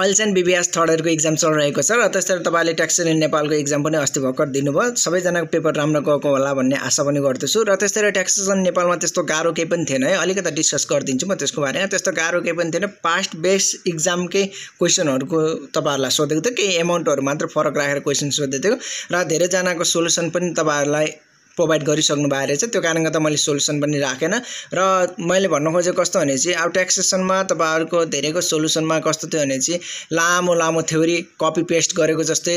अहिले BBS third थर्डहरूको exam चलिरहेको छ र त्यसरी तपाईँले ट्याक्स नेपालको इक्जाम पनि अस्ति भर्खर दिनुभयो सबैजनाको पेपर राम्रो गएको होला भन्ने आशा पनि गर्दछु र त्यसरी ट्याक्सेसन नेपालमा त्यस्तो गाह्रो केही पनि थिएन है अलिकति डिस्कस गरिदिन्छु म त्यसको बारेमा त्यस्तो गाह्रो केही पनि थिएन पास्ट बेस इक्जामकै क्वेसनहरूको तपाईँहरूलाई सोधेको थियो केही एमाउन्टहरू मात्र फरक राखेर क्वेसन सोधेको थियो र धेरैजनाको सोल्युसन पनि तपाईँहरूलाई प्रोभाइड गरिसक्नु भएको रहेछ त्यो कारणले गर्दा मैले सोल्युसन पनि राखेन र मैले भन्न खोजेको कस्तो भने चाहिँ अब ट्याक्सेसनमा तपाईँहरूको धेरैको सोल्युसनमा कस्तो थियो भने चाहिँ लामो लामो थ्योरी कपी पेस्ट गरेको जस्तै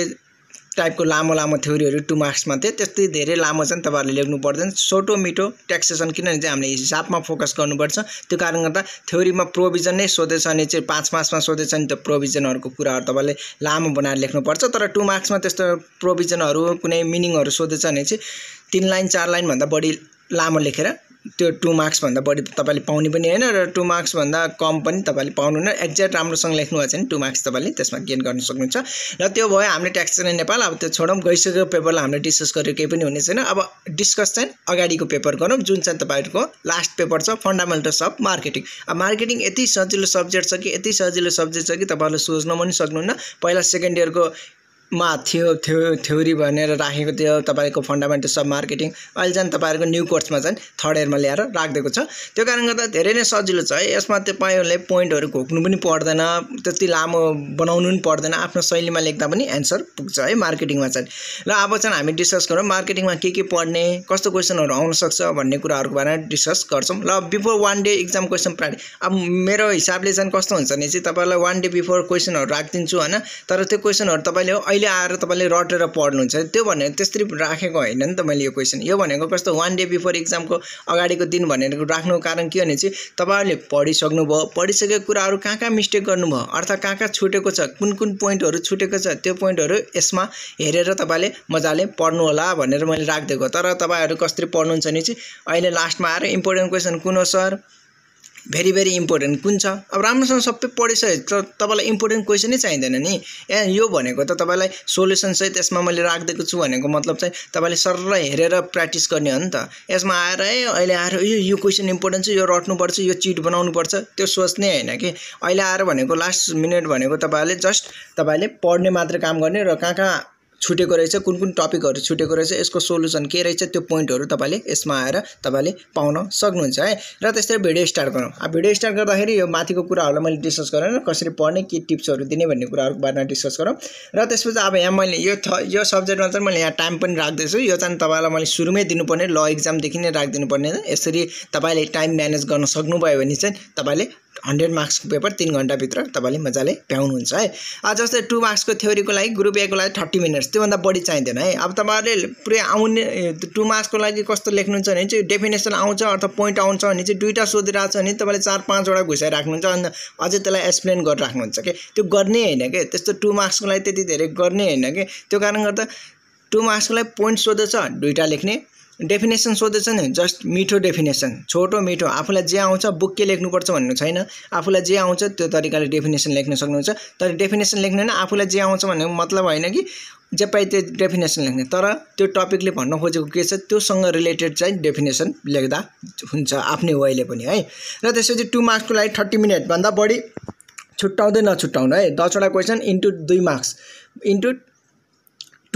टाइपको लामो लामो थ्योरीहरू टु मार्क्समा थियो त्यस्तै धेरै लामो चाहिँ तपाईँहरूले लेख्नु पर्दैन सोटो मिठो ट्याक्सेसन किनभने चाहिँ हामीले हिसाबमा फोकस गर्नुपर्छ त्यो कारण गर्दा थ्योरीमा प्रोभिजन नै सोधेछ भने चाहिँ पाँच मार्क्समा सोधेछ नि त्यो प्रोभिजनहरूको कुराहरू तपाईँले लामो बनाएर लेख्नुपर्छ तर टु मार्क्समा त्यस्तो प्रोभिजनहरू कुनै मिनिङहरू सोधेछ भने चाहिँ तिन लाइन चार लाइनभन्दा बढी लामो लेखेर त्यो टु मार्क्सभन्दा बढी तपाईँले पाउने पनि होइन र टु मार्क्सभन्दा कम पनि तपाईँले पाउनुहुन्न एक्ज्याक्ट राम्रोसँग लेख्नु भएको छ भने टु मार्क्स तपाईँले त्यसमा गेन गर्न सक्नुहुन्छ र त्यो भयो हामीले ट्याक्स चाहिँ नेपाल अब त्यो छोडौँ गइसकेको पेपरलाई हामीले डिस्कस गरेको केही पनि हुने छैन अब डिस्कस चाहिँ अगाडिको पेपर गरौँ जुन चाहिँ तपाईँहरूको लास्ट पेपर छ फन्डामेन्टल्स अफ मार्केटिङ अब मार्केटिङ यति सजिलो सब्जेक्ट छ कि यति सजिलो सब्जेक्ट छ कि तपाईँहरूले सोच्न पनि सक्नुहुन्न पहिला सेकेन्ड इयरको मा थियो थ्यो थ्योरी भनेर राखेको थियो तपाईँको फन्डामेन्टल्स अफ मार्केटिङ अहिले चाहिँ तपाईँहरूको न्यू कोर्समा चाहिँ थर्ड इयरमा ल्याएर राखिदिएको छ त्यो कारणले गर्दा धेरै नै सजिलो छ है यसमा तपाईँहरूले पोइन्टहरू घोक्नु पनि पर्दैन त्यति लामो बनाउनु पनि पर्दैन आफ्नो शैलीमा लेख्दा पनि एन्सर पुग्छ है मार्केटिङमा चाहिँ र अब चाहिँ हामी डिस्कस गरौँ मार्केटिङमा के के पढ्ने कस्तो क्वेसनहरू सक्छ भन्ने कुराहरूको बारेमा डिस्कस गर्छौँ ल before one day exam question प्राय अब मेरो हिसाबले चाहिँ कस्तो हुन्छ भने चाहिँ तपाईँलाई वान डे बिफोर क्वेसनहरू राखिदिन्छु होइन तर त्यो क्वेसनहरू तपाईँले अहिले तपाईँले आएर तपाईँले रटेर पढ्नुहुन्छ त्यो भनेर त्यस्तै राखेको होइन नि त मैले यो क्वेसन यो भनेको कस्तो वान डे बिफोर इक्जामको अगाडिको दिन भनेर राख्नुको कारण के भने चाहिँ तपाईँहरूले पढिसक्नुभयो पढिसकेको कुराहरू कहाँ कहाँ मिस्टेक गर्नुभयो अर्थात् कहाँ कहाँ छुटेको छ कुन कुन पोइन्टहरू छुटेको छ त्यो पोइन्टहरू यसमा हेरेर तपाईँले मजाले पढ्नु होला भनेर मैले राखिदिएको तर तपाईँहरू कसरी पढ्नुहुन्छ भने चाहिँ अहिले लास्टमा आएर इम्पोर्टेन्ट क्वेसन कुन हो सर भेरी भेरी इम्पोर्टेन्ट कुन छ अब राम्रोसँग सबै पढिसके त तपाईँलाई इम्पोर्टेन्ट क्वेसनै चाहिँदैन नि ए यो भनेको त तपाईँलाई सोल्युसनसहित यसमा मैले राखिदिएको छु भनेको मतलब चाहिँ तपाईँले सर हेरेर प्र्याक्टिस गर्ने हो नि त यसमा आएर है अहिले आएर यो यो क्वेसन इम्पोर्टेन्ट छ यो रट्नुपर्छ यो चिट बनाउनुपर्छ त्यो सोच्ने होइन कि अहिले आएर भनेको लास्ट मिनट भनेको तपाईँहरूले जस्ट तपाईँले पढ्ने मात्र काम गर्ने र कहाँ कहाँ छुटेको रहेछ कुन कुन टपिकहरू छुटेको रहेछ यसको सोल्युसन के रहेछ त्यो पोइन्टहरू तपाईँले यसमा आएर तपाईँले पाउन सक्नुहुन्छ है र त्यस्तै भिडियो स्टार्ट गरौँ अब भिडियो स्टार्ट गर्दाखेरि यो माथिको कुराहरूलाई मैले डिस्कस गरेन कसरी पढ्ने के टिप्सहरू दिने भन्ने कुराहरूको बारेमा डिस्कस गरौँ र त्यसपछि अब यहाँ मैले यो यो सब्जेक्टमा चाहिँ मैले यहाँ टाइम पनि राख्दैछु यो चाहिँ तपाईँलाई मैले सुरुमै दिनुपर्ने ल इक्जामदेखि नै राखिदिनुपर्ने यसरी तपाईँले टाइम म्यानेज गर्न सक्नुभयो भने चाहिँ तपाईँले हन्ड्रेड मार्क्सको पेपर तिन घन्टाभित्र तपाईँले मजाले भ्याउनुहुन्छ है अब जस्तै टु मार्क्सको थ्योरीको लागि ग्रुप एको लागि थर्टी मिनट्स त्योभन्दा बढी चाहिँदैन है अब तपाईँहरूले पुरै आउने टु मार्क्सको लागि कस्तो लेख्नुहुन्छ भने चाहिँ डेफिनेसन आउँछ अथवा पोइन्ट आउँछ भने चाहिँ दुइटा सोधिरहेको छ भने तपाईँले चार पाँचवटा घुसाइराख्नुहुन्छ अन्त अझै त्यसलाई एक्सप्लेन गरिराख्नुहुन्छ कि त्यो गर्ने होइन कि त्यस्तो टु मार्क्सको लागि त्यति धेरै गर्ने होइन कि त्यो कारण गर्दा टु मार्क्सको लागि पोइन्ट सोधेछ दुइटा लेख्ने डेफिनेसन सोध्दैछ नि जस्ट मिठो डेफिनेसन छोटो मिठो आफूलाई जे आउँछ बुक के लेख्नुपर्छ भन्नु छैन आफूलाई जे आउँछ त्यो तरिकाले डेफिनेसन लेख्न सक्नुहुन्छ तर डेफिनेसन लेख्नु नै आफूलाई जे आउँछ भन्ने मतलब होइन कि जे पाइ त्यो डेफिनेसन लेख्ने तर त्यो टपिकले भन्न खोजेको के छ त्योसँग रिलेटेड चाहिँ डेफिनेसन लेख्दा हुन्छ आफ्नै वेले पनि है र त्यसपछि टु मार्क्सको लागि थर्टी मिनटभन्दा बढी छुट्टाउँदै नछुट्टाउनु है दसवटा क्वेसन इन्टु दुई मार्क्स इन्टु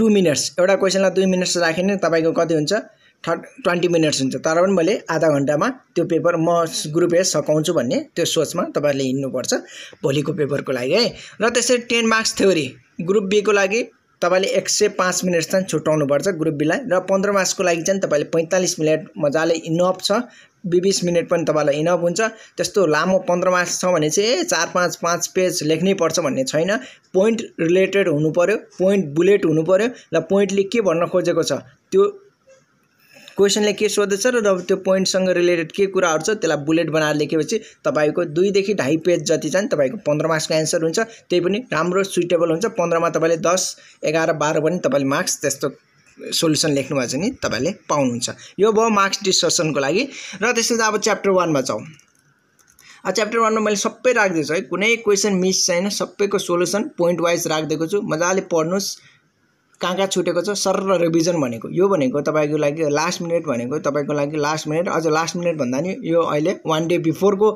टु मिनट्स एउटा क्वेसनलाई दुई मिनट्स राख्यो भने तपाईँको कति हुन्छ थर्ट ट्वेन्टी मिनट्स हुन्छ तर पनि मैले आधा घन्टामा त्यो पेपर म ग्रुप ए सघाउँछु भन्ने त्यो सोचमा तपाईँहरूले हिँड्नुपर्छ भोलिको पेपरको लागि है र त्यसरी टेन मार्क्स थ्योरी ग्रुप बीको लागि तपाईँले एक सय पाँच मिनट चाहिँ छुट्याउनुपर्छ ग्रुप बीलाई र पन्ध्र मार्क्सको लागि चाहिँ तपाईँले पैँतालिस मिनट मजाले इनअप छ बिस बिस मिनट पनि तपाईँलाई इनअप हुन्छ त्यस्तो लामो पन्ध्र मार्क्स छ भने चाहिँ ए चार पाँच पाँच पेज लेख्नै पर्छ भन्ने छैन पोइन्ट रिलेटेड हुनु पऱ्यो पोइन्ट बुलेट हुनु पऱ्यो र पोइन्टले के भन्न खोजेको छ त्यो क्वेसनले के सोध्दैछ र त्यो पोइन्टसँग रिलेटेड के कुराहरू छ त्यसलाई बुलेट बनाएर लेखेपछि तपाईँको दुईदेखि ढाई पेज जति चाहिँ तपाईँको पन्ध्र मार्क्सको एन्सर हुन्छ त्यही पनि राम्रो सुइटेबल हुन्छ पन्ध्रमा तपाईँले दस एघार बाह्र पनि तपाईँले मार्क्स त्यस्तो सोल्युसन लेख्नुभएको छ नि तपाईँले पाउनुहुन्छ यो भयो मार्क्स डिस्कसनको लागि र त्यसपछि त अब च्याप्टर वानमा छौँ च्याप्टर वानमा मैले सबै राखिदिएको छु है कुनै क्वेसन मिस छैन सबैको सोल्युसन पोइन्ट वाइज राखिदिएको छु मजाले पढ्नुहोस् कहाँ कहाँ छुटेको छ सर र रिभिजन भनेको यो भनेको तपाईँको लागि लास्ट मिनट भनेको तपाईँको लागि लास्ट मिनट अझ लास्ट मिनट भन्दा नि यो अहिले वान डे बिफोरको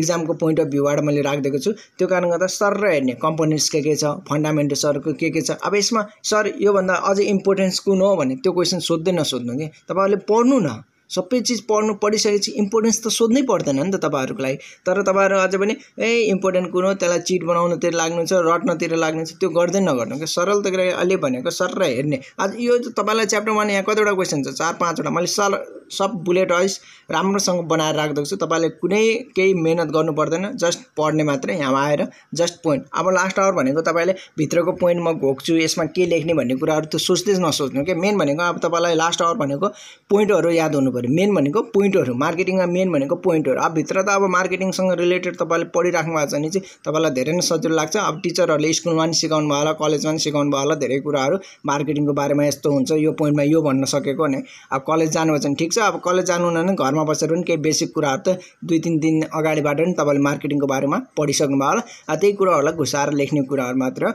इक्जामको पोइन्ट अफ भ्यूबाट मैले राखिदिएको छु त्यो कारणले गर्दा सर र हेर्ने कम्पोनेन्ट्स के के छ फन्डामेन्टल्सहरूको के के छ अब यसमा सर योभन्दा अझ इम्पोर्टेन्स कुन हो भने त्यो क्वेसन सोध्दै नसोध्नु कि तपाईँहरूले पढ्नु न सबै चिज पढ्नु पढिसकेपछि इम्पोर्टेन्स त सोध्नै पर्दैन नि त तपाईँहरूको लागि तर तपाईँहरू अझै पनि ए इम्पोर्टेन्ट कुरो त्यसलाई चिट बनाउनतिर लाग्नु छ रट्नतिर लाग्नु छ त्यो गर्दै नगर्नु क्या सरल त अहिले भनेको सर र हेर्ने आज यो तपाईँलाई च्याप्टर वान यहाँ कतिवटा क्वेसन छ चार पाँचवटा मैले सर सब बुलेट वाइज राम्रोसँग बनाएर राखिदिएको छु तपाईँले कुनै केही मिहिनेत गर्नु पर्दैन जस्ट पढ्ने मात्रै यहाँ आएर जस्ट पोइन्ट अब लास्ट आवर भनेको तपाईँले भित्रको पोइन्ट म घोक्छु यसमा के लेख्ने भन्ने कुराहरू त्यो सोच्दै नसोच्नु क्या मेन भनेको अब तपाईँलाई लास्ट आवर भनेको पोइन्टहरू याद हुनु मेन भनेको पोइन्टहरू मार्केटिङमा मेन भनेको पोइन्टहरू अब भित्र त अब मार्केटिङसँग रिलेटेड तपाईँले पढिराख्नु भएको छ भने चाहिँ तपाईँलाई धेरै नै सजिलो लाग्छ अब टिचरहरूले स्कुलमा पनि सिकाउनु भयो होला कलेजमा पनि सिकाउनु भयो होला धेरै कुराहरू मार्केटिङको बारेमा यस्तो हुन्छ यो पोइन्टमा यो भन्न सकेको भने अब कलेज जानुभयो भने ठिक छ अब कलेज जानु हुन घरमा बसेर पनि केही बेसिक कुराहरू त दुई तिन दिन अगाडिबाट पनि तपाईँले मार्केटिङको बारेमा पढिसक्नु भयो होला त्यही कुराहरूलाई घुसाएर लेख्ने कुराहरू मात्र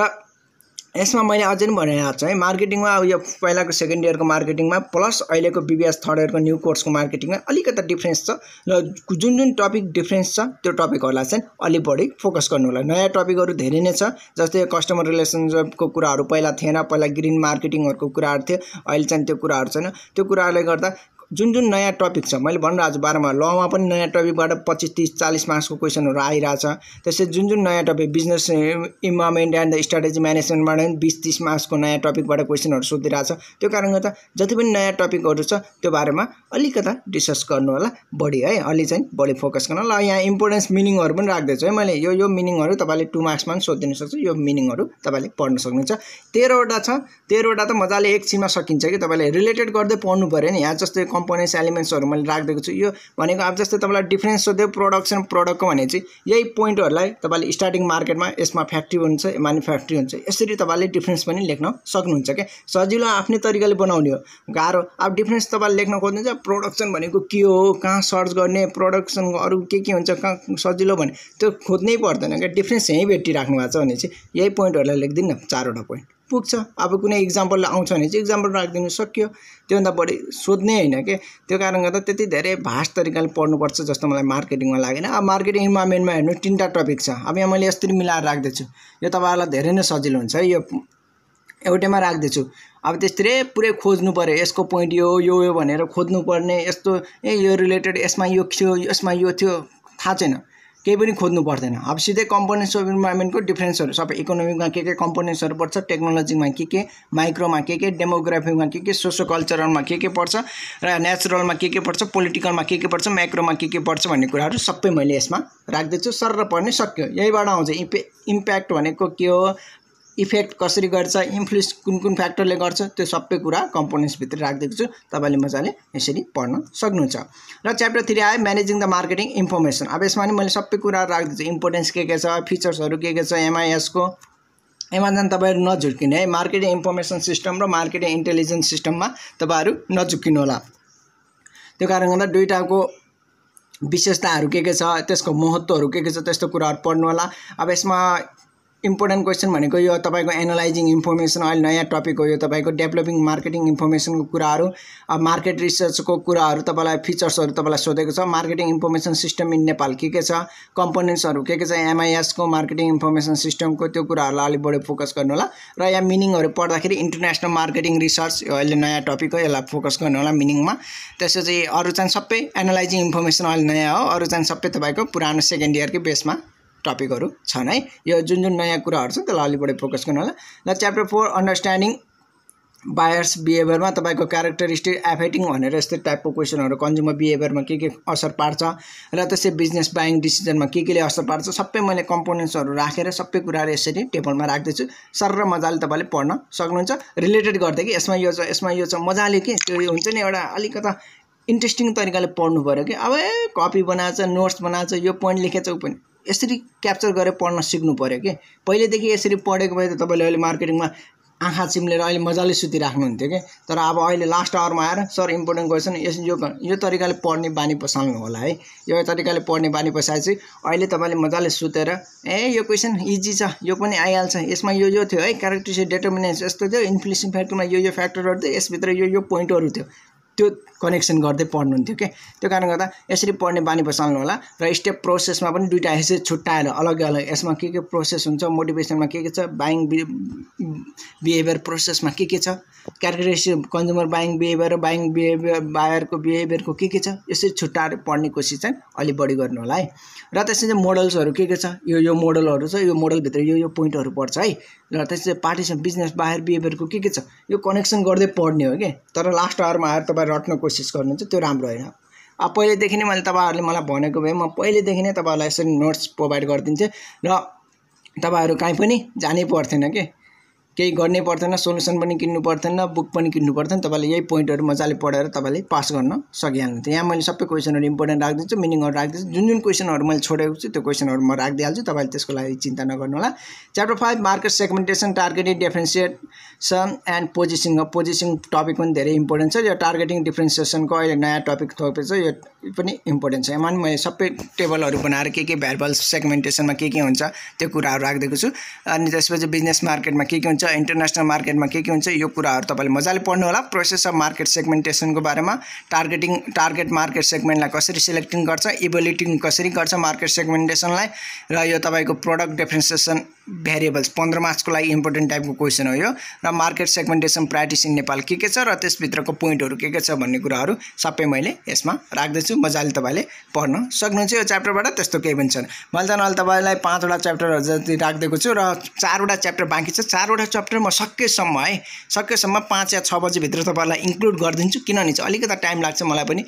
र यसमा मैले अझै पनि भनिरहेको छु है मार्केटिङमा अब यो पहिलाको सेकेन्ड इयरको मार्केटिङमा प्लस अहिलेको बिबिएस थर्ड इयरको न्यू कोर्सको मार्केटिङमा अलिकति डिफ्रेन्स छ र जुन जुन टपिक डिफ्रेन्स छ त्यो टपिकहरूलाई चाहिँ अलिक बढी फोकस गर्नु होला नयाँ टपिकहरू धेरै नै छ जस्तै कस्टमर रिलेसनसिपको कुराहरू पहिला थिएन पहिला ग्रिन मार्केटिङहरूको कुराहरू थियो अहिले चाहिँ त्यो कुराहरू छैन त्यो कुराहरूले गर्दा जुन जुन नयाँ टपिक छ मैले भन्नु आज बाह्रमा लमा पनि नयाँ टपिकबाट पच्चिस तिस चालिस मार्क्सको क्वेसनहरू आइरहेछ त्यसै जुन जुन नयाँ topic business environment and the strategy म्यानेजमेन्टबाट पनि बिस तिस मार्क्सको नयाँ टपिकबाट क्वेसनहरू सोधिरहेछ त्यो कारणले गर्दा जति पनि नयाँ टपिकहरू छ त्यो बारेमा अलिकता डिस्कस गर्नु होला बढी है अलि चाहिँ बढी फोकस गर्नु होला यहाँ इम्पोर्टेन्स मिनिङहरू पनि राख्दैछु है मैले यो यो मिनिङहरू तपाईँले टु मार्क्समा पनि सोधिदिनु सक्छु यो मिनिङहरू तपाईँले पढ्न सक्नुहुन्छ तेह्रवटा छ तेह्रवटा त मजाले एकछिनमा सकिन्छ कि तपाईँले रिलेटेड गर्दै पढ्नु पऱ्यो नि यहाँ जस्तै कम्पोनेन्स एलिमेन्ट्सहरू मैले राखिदिएको छु यो भनेको अब जस्तै तपाईँलाई डिफ्रेन्स सोध्यो प्रोडक्सन प्रडक्टको भने चाहिँ यही पोइन्टहरूलाई तपाईँले स्टार्टिङ मार्केटमा यसमा फ्याक्ट्री हुन्छ म्यानुफ्याक्ट्री हुन्छ यसरी तपाईँले डिफ्रेन्स पनि लेख्न सक्नुहुन्छ क्या सजिलो आफ्नै तरिकाले बनाउने हो गाह्रो अब डिफ्रेन्स तपाईँले लेख्न खोज्नुहुन्छ प्रोडक्सन भनेको के हो कहाँ सर्च गर्ने प्रोडक्सनको अरू के के हुन्छ कहाँ सजिलो भने त्यो खोज्नै पर्दैन क्या डिफ्रेन्स यहीँ भेटिराख्नु भएको छ भने चाहिँ यही पोइन्टहरूलाई लेखिदिनु न चारवटा पोइन्ट पुग्छ अब कुनै इक्जाम्पल आउँछ भने चाहिँ इक्जाम्पल राखिदिनु सकियो त्योभन्दा बढी सोध्ने होइन कि त्यो कारण गर्दा त्यति धेरै भास्ट तरिकाले पढ्नुपर्छ जस्तो मलाई मार्केटिङमा लागेन अब मार्केटिङ इन्भाइरोमेन्टमा हेर्नु तिनवटा टपिक छ अब यहाँ मैले यसरी मिलाएर राख्दैछु यो तपाईँहरूलाई धेरै नै सजिलो हुन्छ यो एउटैमा राख्दैछु अब त्यस्तै पुरै खोज्नु पऱ्यो यसको पोइन्ट यो यो यो भनेर खोज्नुपर्ने यस्तो ए यो रिलेटेड यसमा यो थियो यसमा यो थियो थाहा छैन केही पनि खोज्नु पर्दैन अब सिधै कम्पोनेन्ट्स अफ इन्भाइरोमेन्टको डिफ्रेन्सहरू सबै इकोनोमिकमा के के कम्पोनेन्ट्सहरू पर्छ टेक्नोलोजीमा के के माइक्रोमा के के डेमोग्राफीमा के के सोसो कल्चरलमा के के पर्छ र नेचुरलमा के के पर्छ पोलिटिकलमा के के पर्छ माइक्रोमा के के पर्छ भन्ने कुराहरू सबै मैले यसमा राख्दैछु सर र पढ्ने सक्यो यहीबाट आउँछ इम्पे इम्प्याक्ट भनेको के हो इफेक्ट कसरी गर्छ इन्फ्लुएन्स कुन कुन फ्याक्टरले गर्छ त्यो सबै कुरा कम्पोनेन्ट्सभित्र राखिदिएको छु तपाईँले मजाले यसरी पढ्न सक्नुहुन्छ र च्याप्टर थ्री आयो म्यानेजिङ द मार्केटिङ इन्फर्मेसन अब यसमा नि मैले सबै कुराहरू राखिदिन्छु इम्पोर्टेन्स के के छ फिचर्सहरू के के छ एमआइएसको एमाजन तपाईँहरू नझुक्किने है मार्केटिङ इन्फर्मेसन सिस्टम र मार्केटिङ इन्टेलिजेन्स सिस्टममा तपाईँहरू नझुक्किनु होला त्यो कारणले गर्दा दुइटाको विशेषताहरू के के छ त्यसको महत्त्वहरू के के छ त्यस्तो कुराहरू पढ्नु होला अब यसमा इम्पोर्टेन्ट क्वेसन भनेको यो तपाईँको एनालाइजिङ इन्फर्मेसन अहिले नयाँ टपिक हो यो तपाईँको डेभलपिङ मार्केटिङ इन्फर्मेसनको कुराहरू अब मार्केट रिसर्चको कुराहरू तपाईँलाई फिचर्सहरू तपाईँलाई सोधेको छ marketing information system in Nepal के के छ कम्पोनेन्ट्सहरू के के छ एमआइएसको मार्केटिङ इन्फर्मेसन सिस्टमको त्यो कुराहरूलाई अलिक बढी फोकस गर्नु होला र यहाँ मिनिङहरू पढ्दाखेरि इन्टरनेसनल मार्केटिङ रिसर्च यो अहिले नयाँ टपिक हो यसलाई फोकस गर्नु होला मिनिङमा त्यसपछि अरू चाहिँ सबै एनालाइजिङ इन्फर्मेसन अहिले नयाँ हो अरू चाहिँ सबै तपाईँको पुरानो सेकेन्ड इयरकै बेसमा टपिकहरू छन् है यो जुन जुन नयाँ कुराहरू छ त्यसलाई अलि बढी फोकस गर्नु होला र च्याप्टर फोर अन्डरस्ट्यान्डिङ बायर्स बिहेभियरमा तपाईँको क्यारेक्टरिस्टिक एफेक्टिङ भनेर यस्तै टाइपको क्वेसनहरू कन्ज्युमर बिहेभियरमा के के असर पार्छ र त्यसै बिजनेस बाइङ डिसिजनमा के केले असर पार्छ सबै मैले कम्पोनेन्ट्सहरू राखेर सबै कुराहरू यसरी टेबलमा राख्दैछु सर र मजाले तपाईँले पढ्न सक्नुहुन्छ रिलेटेड गर्दै कि यसमा यो छ यसमा यो छ मजाले कि त्यो हुन्छ नि एउटा अलिकता इन्ट्रेस्टिङ तरिकाले पढ्नु पऱ्यो कि अब कपी बनाएछ नोट्स बनाएछ यो पोइन्ट लेखेछ ऊ पनि यसरी क्याप्चर गरेर पढ्न सिक्नु पऱ्यो कि पहिलेदेखि यसरी पढेको भए त तपाईँले अहिले मार्केटिङमा आँखा चिम्लेर अहिले मजाले सुतिराख्नुहुन्थ्यो कि तर अब अहिले लास्ट आवरमा आएर सर इम्पोर्टेन्ट क्वेसन यस यो यो तरिकाले पढ्ने बानी पसाल्नु होला है यो तरिकाले पढ्ने बानी पसाएपछि अहिले तपाईँले मजाले सुतेर ए यो क्वेसन इजी छ यो पनि आइहाल्छ यसमा यो यो थियो है क्यारेक्टरिस डेटर्मिनेन्स यस्तो थियो इन्फ्लेसन फ्याक्टरमा यो यो फ्याक्टरहरू थियो यसभित्र यो यो पोइन्टहरू थियो त्यो कनेक्सन गर्दै पढ्नुहुन्थ्यो क्या त्यो कारणले गर्दा यसरी पढ्ने बानी बसाल्नु होला र स्टेप प्रोसेसमा पनि दुइटा यसरी छुट्टाएर अलग्गै अलग यसमा के के प्रोसेस हुन्छ मोटिभेसनमा के के छ बाइङ बिहेभियर प्रोसेसमा के के छ characteristic consumer buying behaviour buying behaviour बायरको बिहेभियरको के के छ यसरी छुट्टाएर पढ्ने कोसिस चाहिँ अलि बढी गर्नु होला है र त्यसै चाहिँ मोडल्सहरू के के छ यो यो मोडलहरू छ यो मोडलभित्र यो यो पोइन्टहरू पर्छ है र त्यसै पार्टीसन पार्टिसन बिजनेस बाहिर बिहेभियरको के के छ यो कनेक्सन गर्दै पढ्ने हो कि तर लास्ट आवरमा आएर तपाईँ रट्न कोसिस गर्नुहुन्छ त्यो राम्रो होइन अब पहिलेदेखि नै मैले तपाईँहरूले मलाई भनेको भए म पहिलेदेखि नै तपाईँहरूलाई यसरी नोट्स प्रोभाइड गरिदिन्थेँ र तपाईँहरू काहीँ पनि जानै पर्थेन कि केही गर्नै पर्दैन सोल्युसन पनि किन्नु पर्दैन बुक पनि किन्नु पर्दैन तपाईँले यही पोइन्टहरू मजाले पढेर तपाईँले पास गर्न सकिहाल्नुहुन्थ्यो यहाँ मैले सबै क्वेसनहरू इम्पोर्टेन्ट राखिदिन्छु मिनिङहरू राखिदिन्छु जुन जुन क्वेसनहरू मैले छोडेको छु त्यो क्वेसनहरू म राखिदिइहाल्छु तपाईँले त्यसको लागि चिन्ता नगर्नु होला chapter five market segmentation targeting differentiation and positioning positioning topic पनि धेरै इम्पोर्टेन्ट छ यो टार्गेटिङ डिफ्रेन्सिएसनको अहिले नयाँ टपिक थपेको छ यो पनि इम्पोर्टेन्ट छ यहाँ मैले सबै टेबलहरू बनाएर के के भ्यारबल सेगमेन्टेसनमा के के हुन्छ त्यो कुराहरू राखिदिएको छु अनि त्यसपछि बिजनेस मार्केटमा के के हुन्छ इन्टरनेसनल मार्केटमा के के हुन्छ यो कुराहरू तपाईँले मजाले पढ्नु होला प्रोसेस अफ मार्केट सेगमेन्टेसनको बारेमा टार्गेटिङ टार्गेट मार्केट सेगमेन्टलाई कसरी सिलेक्टिङ गर्छ इभोलिटिङ कसरी गर्छ मार्केट सेगमेन्टेसनलाई र यो तपाईँको प्रडक्ट डेफिनेसेसन भेरिएबल्स पन्ध्र मार्क्सको लागि इम्पोर्टेन्ट टाइपको क्वेसन हो यो र market segmentation practice in Nepal के के छ र त्यसभित्रको पोइन्टहरू के के छ भन्ने कुराहरू सबै मैले यसमा राख्दैछु मजाले तपाईँले पढ्न सक्नुहुन्छ यो च्याप्टरबाट त्यस्तो केही पनि छैन मैले त तपाईँलाई पाँचवटा च्याप्टरहरू जति राखिदिएको छु र चारवटा च्याप्टर बाँकी छ चारवटा च्याप्टर म सकेसम्म है सकेसम्म पाँच या छ बजीभित्र तपाईँलाई इन्क्लुड गरिदिन्छु किनभने चाहिँ अलिकति टाइम लाग्छ मलाई पनि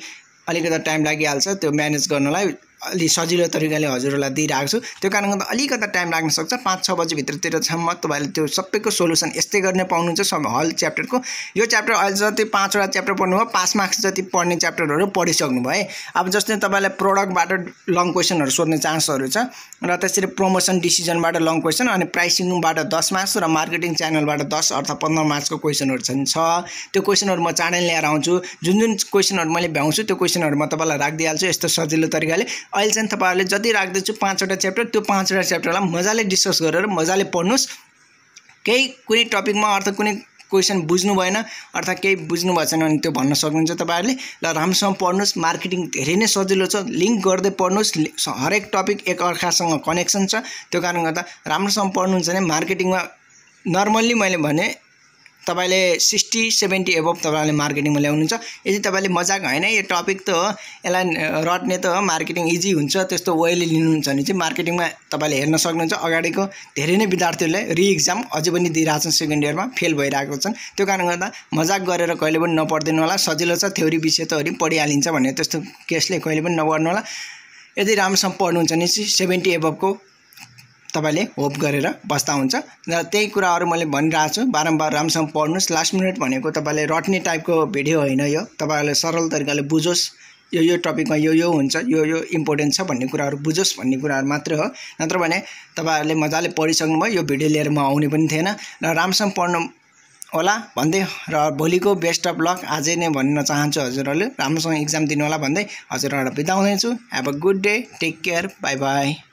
अलिकति टाइम लागिहाल्छ त्यो म्यानेज गर्नलाई अलि सजिलो तरिकाले हजुरहरूलाई दिइरहेको छु त्यो कारणले गर्दा अलिकति टाइम लाग्न सक्छ पाँच छ बजीभित्रतिरसम्म तपाईँले त्यो सबैको सोल्युसन यस्तै गर्ने पाउनुहुन्छ सब हल च्याप्टरको यो च्याप्टर अहिले जति पाँचवटा च्याप्टर पढ्नुभयो पाँच मार्क्स जति पढ्ने च्याप्टरहरू पढिसक्नुभयो है अब जस्तै तपाईँलाई प्रडक्टबाट लङ क्वेसनहरू सोध्ने चान्सहरू छ र त्यसरी प्रमोसन डिसिजनबाट लङ क्वेसन अनि प्राइसिङबाट दस मार्क्स र मार्केटिङ च्यानलबाट दस अर्थात् पन्ध्र मार्क्सको क्वेसनहरू छन् छ त्यो क्वेसनहरू म चाँडै ल्याएर आउँछु जुन जुन क्वेसनहरू मैले भ्याउँछु त्यो क्वेसनहरू म तपाईँलाई राखिदिइहाल्छु यस्तो सजिलो तरिकाले अहिले चाहिँ तपाईँहरूले जति राख्दैछु पाँचवटा च्याप्टर त्यो पाँचवटा च्याप्टरलाई मजाले डिस्कस गरेर मजाले पढ्नुहोस् केही कुनै टपिकमा अर्थात् कुनै क्वेसन बुझ्नु भएन अर्थात् केही बुझ्नु भएको छैन भने त्यो भन्न सक्नुहुन्छ तपाईँहरूले र राम्रोसँग पढ्नुहोस् मार्केटिङ धेरै नै सजिलो छ लिङ्क गर्दै पढ्नुहोस् हरेक टपिक एक अर्कासँग कनेक्सन छ त्यो कारण गर्दा राम्रोसँग पढ्नुहुन्छ भने मार्केटिङमा नर्मल्ली मैले भने तपाईँले सिक्सटी सेभेन्टी एभभ तपाईँले मार्केटिङमा ल्याउनुहुन्छ यदि तपाईँले मजाक होइन यो टपिक त हो यसलाई रट्ने त हो मार्केटिङ इजी हुन्छ त्यस्तो वेले लिनुहुन्छ भने चाहिँ मार्केटिङमा तपाईँले हेर्न सक्नुहुन्छ अगाडिको धेरै नै विद्यार्थीहरूले रि रिइक्जाम अझै पनि दिइरहेछन् सेकेन्ड इयरमा फेल भइरहेको छन् त्यो कारण गर्दा मजाक गरेर कहिले पनि नपढिदिनु होला सजिलो छ थ्योरी विषय त तहरू पढिहालिन्छ भन्ने त्यस्तो केसले कहिले पनि नगर्नु होला यदि राम्रोसँग पढ्नुहुन्छ भने चाहिँ सेभेन्टी एभभको तपाईँले होप गरेर बस्दा हुन्छ र त्यही कुराहरू मैले भनिरहेको छु बारम्बार राम्रोसँग पढ्नुहोस् लास्ट मिनट भनेको तपाईँले रट्ने टाइपको भिडियो होइन यो तपाईँहरूले सरल तरिकाले बुझोस् यो यो टपिकमा यो यो हुन्छ यो यो इम्पोर्टेन्ट छ भन्ने कुराहरू बुझोस् भन्ने कुराहरू मात्र हो नत्र भने तपाईँहरूले मजाले पढिसक्नुभयो यो भिडियो लिएर म आउने पनि थिएन र राम्रोसँग पढ्नु होला भन्दै र भोलिको बेस्ट अफ लक आजै नै भन्न चाहन्छु हजुरहरूले राम्रोसँग इक्जाम दिनुहोला भन्दै हजुरहरूलाई बिताउँदैछु have a good day take care bye by